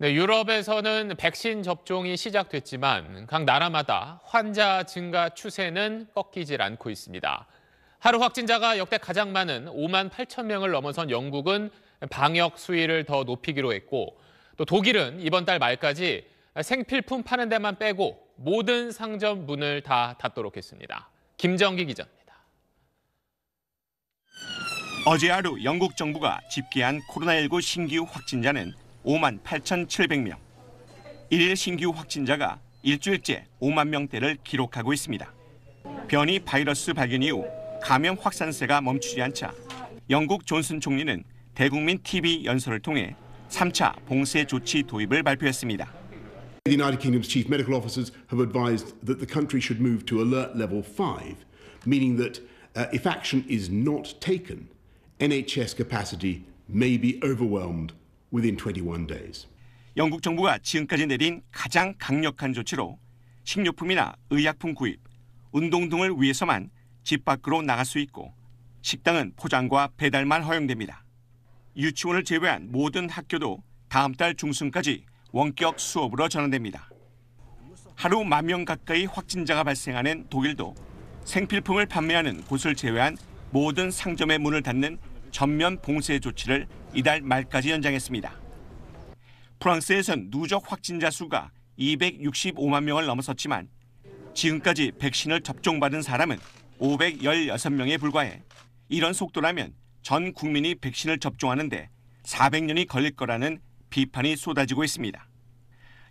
네, 유럽에서는 백신 접종이 시작됐지만 각 나라마다 환자 증가 추세는 꺾이질 않고 있습니다. 하루 확진자가 역대 가장 많은 5만 8천 명을 넘어선 영국은 방역 수위를 더 높이기로 했고 또 독일은 이번 달 말까지 생필품 파는 데만 빼고 모든 상점 문을 다 닫도록 했습니다. 김정기 기자입니다. 어제 하루 영국 정부가 집계한 코로나19 신규 확진자는 5만 8,700명. 일일 신규 확진자가 일주일째 5만 명대를 기록하고 있습니다. 변이 바이러스 발견 이후 감염 확산세가 멈추지 않자 영국 존슨 총리는 대국민 TV 연설을 통해 3차 봉쇄 조치 도입을 발표했습니다. The United Kingdom's chief medical officers have advised that the country should move to alert level 5, meaning that uh, if action is not taken, NHS capacity may be overwhelmed within 21 days. 영국 정부가 지금까지 내린 가장 강력한 조치로 식료품이나 의약품 구입, 운동 등을 위해서만 집 밖으로 나갈 수 있고 식당은 포장과 배달만 허용됩니다. 유치원을 제외한 모든 학교도 다음 달 중순까지 원격 수업으로 전환됩니다. 하루 만 명 가까이 확진자가 발생하는 독일도 생필품을 판매하는 곳을 제외한 모든 상점의 문을 닫는 전면 봉쇄 조치를 이달 말까지 연장했습니다. 프랑스에선 누적 확진자 수가 265만 명을 넘어섰지만 지금까지 백신을 접종받은 사람은 516명에 불과해 이런 속도라면 전 국민이 백신을 접종하는데 400년이 걸릴 거라는 비판이 쏟아지고 있습니다.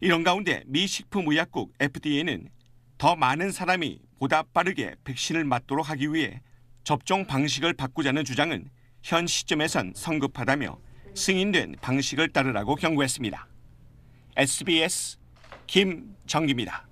이런 가운데 미 식품의약국 FDA는 더 많은 사람이 보다 빠르게 백신을 맞도록 하기 위해 접종 방식을 바꾸자는 주장은 현 시점에선 성급하다며 승인된 방식을 따르라고 경고했습니다. SBS 김정기입니다.